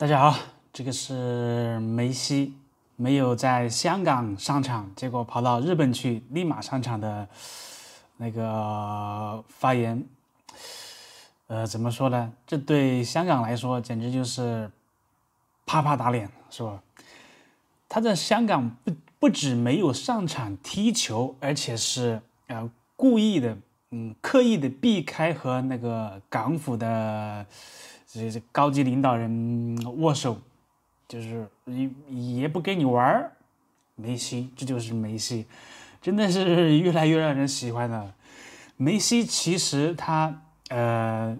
大家好，这个是梅西没有在香港上场，结果跑到日本去立马上场的那个发言。呃，怎么说呢？这对香港来说简直就是啪啪打脸，是吧？他在香港不不止没有上场踢球，而且是呃故意的，嗯，刻意的避开和那个港府的。这些高级领导人握手，就是也也不跟你玩儿，梅西，这就是梅西，真的是越来越让人喜欢了。梅西其实他呃，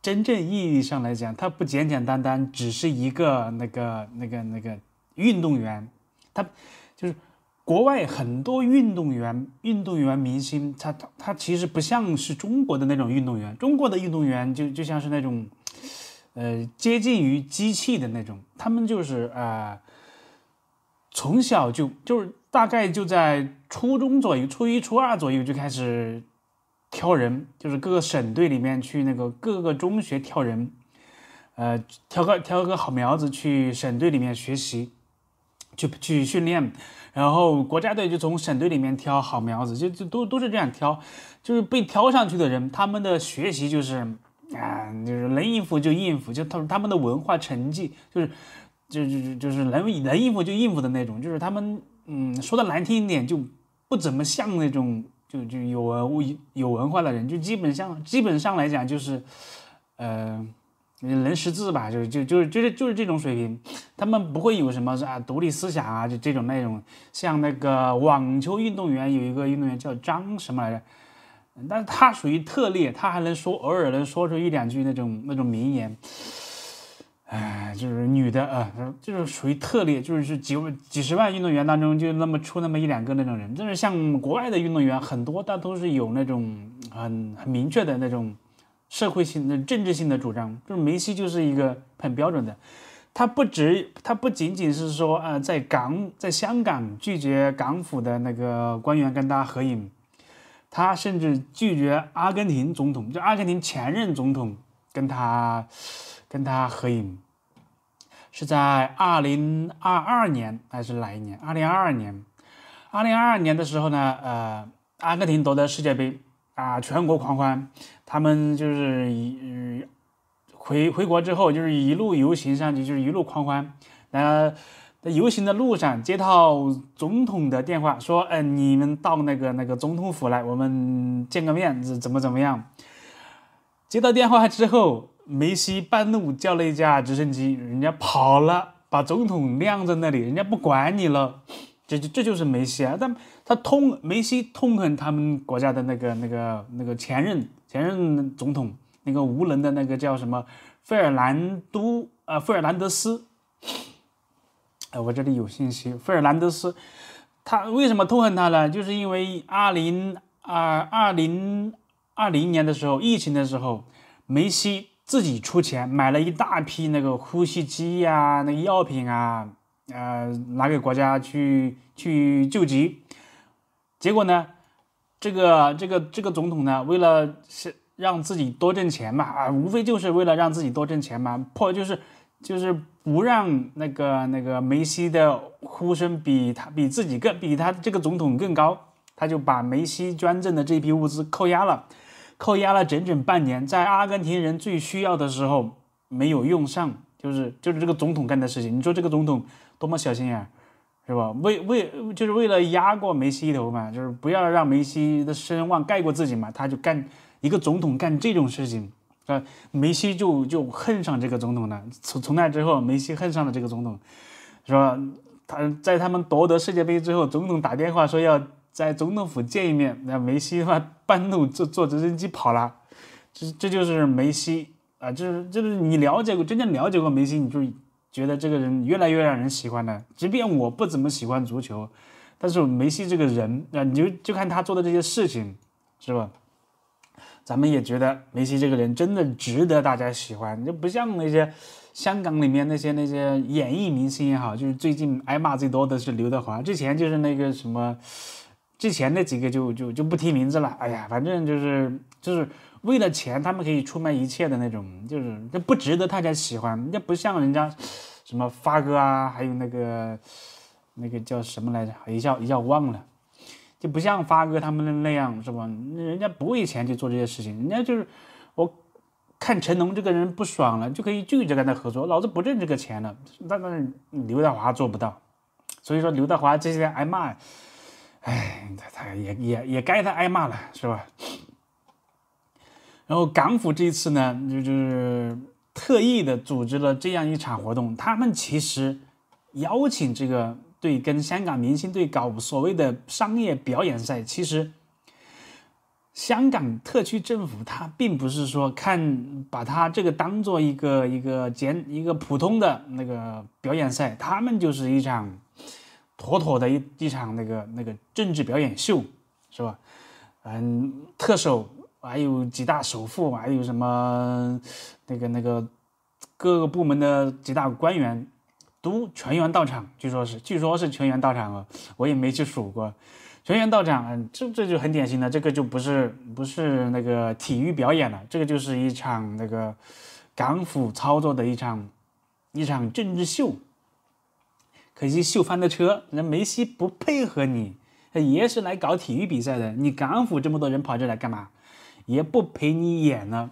真正意义上来讲，他不简简单单只是一个那个那个那个运动员，他就是国外很多运动员、运动员明星，他他他其实不像是中国的那种运动员，中国的运动员就就像是那种。呃，接近于机器的那种，他们就是啊，从小就就是大概就在初中左右，初一、初二左右就开始挑人，就是各个省队里面去那个各个中学挑人，呃，挑个挑个好苗子去省队里面学习，去去训练，然后国家队就从省队里面挑好苗子，就就都都是这样挑，就是被挑上去的人，他们的学习就是。啊，就是能应付就应付，就他他们的文化成绩就是，就就就就是能能应付就应付的那种，就是他们嗯说的难听一点就不怎么像那种就就有文有文化的人，就基本上基本上来讲就是，呃能识字吧，就是就就是就是就是这种水平，他们不会有什么啊独立思想啊就这种那种像那个网球运动员有一个运动员叫张什么来着。但是他属于特例，他还能说偶尔能说出一两句那种那种名言，哎，就是女的啊，就是属于特例，就是几几十万运动员当中就那么出那么一两个那种人。就是像国外的运动员，很多他都是有那种很很明确的那种社会性的政治性的主张。就是梅西就是一个很标准的，他不止他不仅仅是说啊，在港在香港拒绝港府的那个官员跟他合影。他甚至拒绝阿根廷总统，就阿根廷前任总统跟他跟他合影，是在二零二二年还是哪一年？二零二二年，二零二二年的时候呢？呃，阿根廷夺得世界杯啊，全国狂欢，他们就是一回回国之后，就是一路游行上去，就是一路狂欢，然后。游行的路上接到总统的电话，说：“嗯，你们到那个那个总统府来，我们见个面，怎么怎么样。”接到电话之后，梅西半路叫了一架直升机，人家跑了，把总统晾在那里，人家不管你了。这这这就是梅西啊！但他痛梅西痛恨他们国家的那个那个那个前任前任总统，那个无能的那个叫什么费尔南都啊费尔南德斯。我这里有信息，费尔南德斯，他为什么痛恨他呢？就是因为二零二二零二零年的时候，疫情的时候，梅西自己出钱买了一大批那个呼吸机呀、那个药品啊，呃，拿给国家去去救急。结果呢，这个这个这个总统呢，为了是让自己多挣钱嘛，啊，无非就是为了让自己多挣钱嘛，破就是就是。不让那个那个梅西的呼声比他比自己更比他这个总统更高，他就把梅西捐赠的这批物资扣押了，扣押了整整半年，在阿根廷人最需要的时候没有用上，就是就是这个总统干的事情。你说这个总统多么小心眼，是吧？为为就是为了压过梅西一头嘛，就是不要让梅西的声望盖过自己嘛，他就干一个总统干这种事情。啊，梅西就就恨上这个总统了。从从那之后，梅西恨上了这个总统，是吧？他在他们夺得世界杯之后，总统打电话说要在总统府见一面，那梅西他妈半路坐坐直升机跑了。这这就是梅西啊！就是就是你了解过真正了解过梅西，你就觉得这个人越来越让人喜欢了。即便我不怎么喜欢足球，但是梅西这个人，啊，你就就看他做的这些事情，是吧？咱们也觉得梅西这个人真的值得大家喜欢，就不像那些香港里面那些那些演艺明星也好，就是最近挨骂最多的是刘德华，之前就是那个什么，之前那几个就就就不提名字了。哎呀，反正就是就是为了钱，他们可以出卖一切的那种，就是这不值得大家喜欢，那不像人家什么发哥啊，还有那个那个叫什么来着，一下一下忘了。就不像发哥他们那样，是吧？人家不为钱去做这些事情，人家就是，我看成龙这个人不爽了，就可以拒绝跟他合作，老子不挣这个钱了。那那刘德华做不到，所以说刘德华这些挨骂，哎，他他也也也该他挨骂了，是吧？然后港府这次呢，就就是特意的组织了这样一场活动，他们其实邀请这个。对，跟香港明星队搞所谓的商业表演赛，其实香港特区政府它并不是说看把它这个当做一个一个简一个普通的那个表演赛，他们就是一场妥妥的一一场那个那个政治表演秀，是吧？嗯，特首还有几大首富，还有什么那个那个各个部门的几大官员。都全员到场，据说是，据说是全员到场了，我也没去数过。全员到场，这这就很典型的，这个就不是不是那个体育表演了，这个就是一场那个港府操作的一场一场政治秀。可惜秀翻的车，人梅西不配合你，他也是来搞体育比赛的，你港府这么多人跑这来干嘛？也不陪你演了，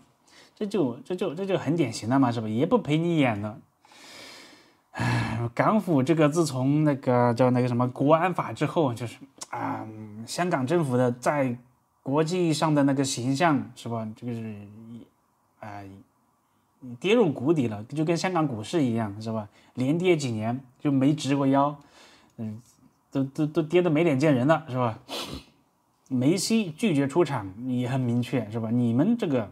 这就这就这就很典型的嘛，是吧？也不陪你演了。港府这个自从那个叫那个什么国安法之后，就是啊，香港政府的在国际上的那个形象是吧？这个是啊，跌入谷底了，就跟香港股市一样是吧？连跌几年就没直过腰，嗯，都都都跌得没脸见人了是吧？梅西拒绝出场也很明确是吧？你们这个。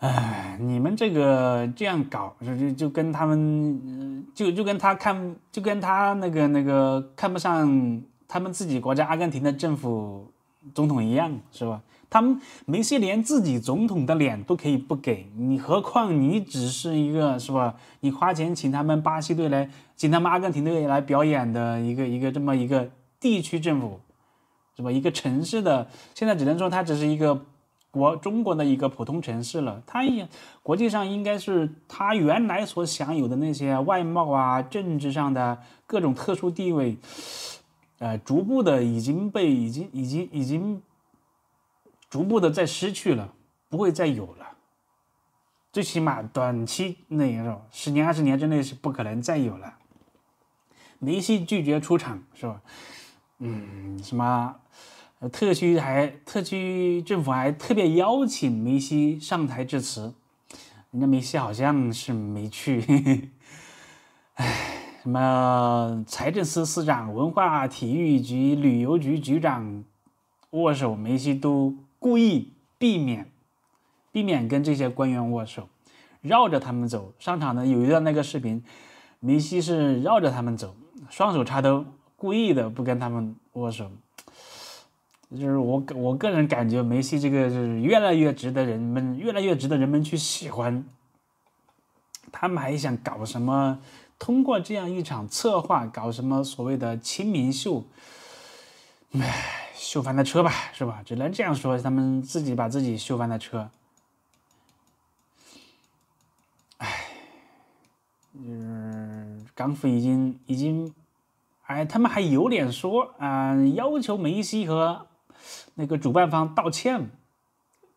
哎，你们这个这样搞，就就跟他们，就就跟他看，就跟他那个那个看不上他们自己国家阿根廷的政府总统一样，是吧？他们梅西连自己总统的脸都可以不给你，何况你只是一个，是吧？你花钱请他们巴西队来，请他们阿根廷队来表演的一个一个这么一个地区政府，是吧？一个城市的，现在只能说他只是一个。国中国的一个普通城市了，它也国际上应该是它原来所享有的那些外贸啊、政治上的各种特殊地位，呃，逐步的已经被已经已经已经逐步的在失去了，不会再有了。最起码短期内是吧，十年二十年之内是不可能再有了。梅西拒绝出场是吧？嗯，什么？特区还特区政府还特别邀请梅西上台致辞，人家梅西好像是没去。哎，什么财政司司长、文化体育局、旅游局局长握手，梅西都故意避免，避免跟这些官员握手，绕着他们走。上场呢有一段那个视频，梅西是绕着他们走，双手插兜，故意的不跟他们握手。就是我我个人感觉，梅西这个是越来越值得人们越来越值得人们去喜欢。他们还想搞什么？通过这样一场策划搞什么所谓的清明秀？唉，修翻的车吧，是吧？只能这样说，他们自己把自己修翻的车。唉，就是港府已经已经，哎，他们还有脸说啊？要求梅西和。那个主办方道歉，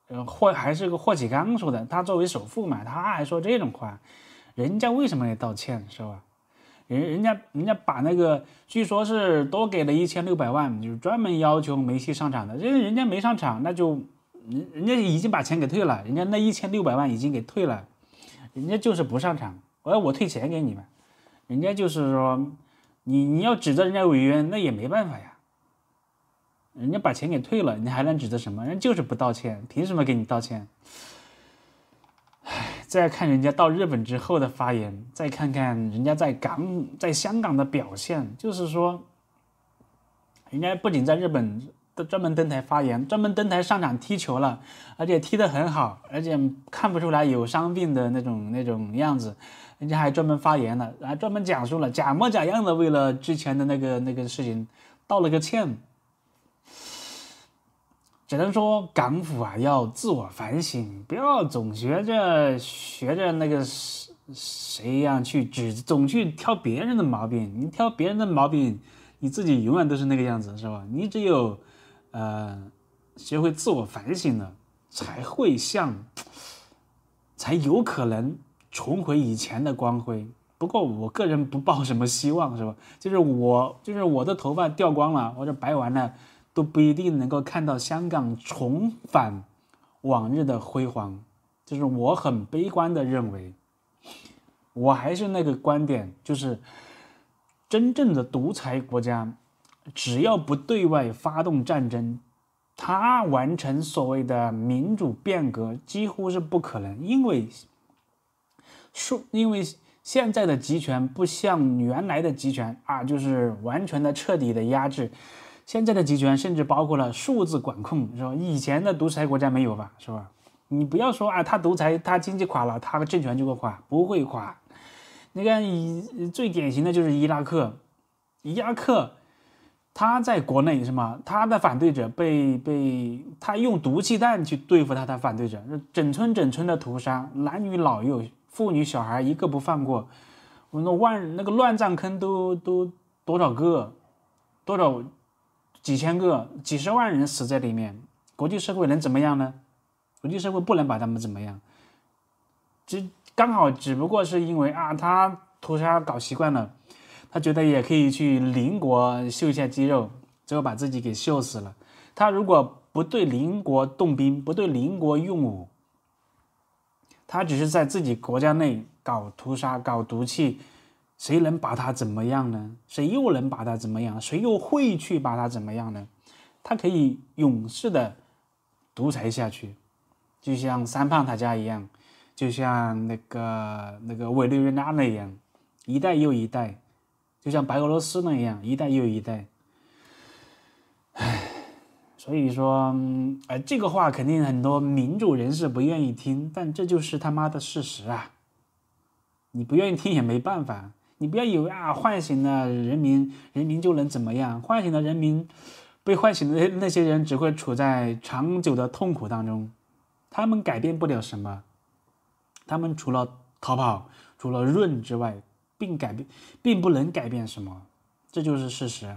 呃，霍还是个霍启刚说的。他作为首富嘛，他还说这种话，人家为什么来道歉是吧？人人家人家把那个据说是多给了一千六百万，就是专门要求梅西上场的。人人家没上场，那就人人家已经把钱给退了，人家那一千六百万已经给退了，人家就是不上场。我要我退钱给你们，人家就是说，你你要指责人家违约，那也没办法呀。人家把钱给退了，你还能指责什么？人就是不道歉，凭什么给你道歉？唉，再看人家到日本之后的发言，再看看人家在港在香港的表现，就是说，人家不仅在日本都专门登台发言，专门登台上场踢球了，而且踢得很好，而且看不出来有伤病的那种那种样子，人家还专门发言了，还专门讲述了假模假样的为了之前的那个那个事情道了个歉。只能说港府啊，要自我反省，不要总学着学着那个谁谁一样去指，总去挑别人的毛病。你挑别人的毛病，你自己永远都是那个样子，是吧？你只有呃学会自我反省了，才会像，才有可能重回以前的光辉。不过我个人不抱什么希望，是吧？就是我，就是我的头发掉光了，或者白完了。都不一定能够看到香港重返往日的辉煌，就是我很悲观的认为，我还是那个观点，就是真正的独裁国家，只要不对外发动战争，他完成所谓的民主变革几乎是不可能，因为说因为现在的集权不像原来的集权啊，就是完全的彻底的压制。现在的集权甚至包括了数字管控，是吧？以前的独裁国家没有吧，是吧？你不要说啊，他独裁，他经济垮了，他的政权就会垮，不会垮。你看，以最典型的就是伊拉克，伊拉克，他在国内是吗？他的反对者被被他用毒气弹去对付他的反对者，整村整村的屠杀，男女老幼、妇女小孩一个不放过。我那万那个乱葬坑都都多少个，多少？几千个、几十万人死在里面，国际社会能怎么样呢？国际社会不能把他们怎么样。只刚好只不过是因为啊，他屠杀搞习惯了，他觉得也可以去邻国秀一下肌肉，最后把自己给秀死了。他如果不对邻国动兵，不对邻国用武，他只是在自己国家内搞屠杀、搞毒气。谁能把他怎么样呢？谁又能把他怎么样？谁又会去把他怎么样呢？他可以永世的独裁下去，就像三胖他家一样，就像那个那个委内瑞拉那样，一代又一代，就像白俄罗斯那样一代又一代。唉，所以说，哎，这个话肯定很多民主人士不愿意听，但这就是他妈的事实啊！你不愿意听也没办法。你不要以为啊，唤醒了人民，人民就能怎么样？唤醒了人民，被唤醒的那些人只会处在长久的痛苦当中，他们改变不了什么，他们除了逃跑，除了润之外，并改变，并不能改变什么，这就是事实。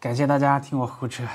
感谢大家听我胡扯。